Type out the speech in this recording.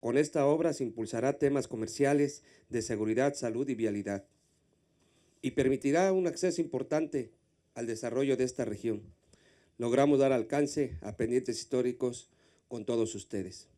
Con esta obra se impulsará temas comerciales de seguridad, salud y vialidad y permitirá un acceso importante al desarrollo de esta región. Logramos dar alcance a pendientes históricos con todos ustedes.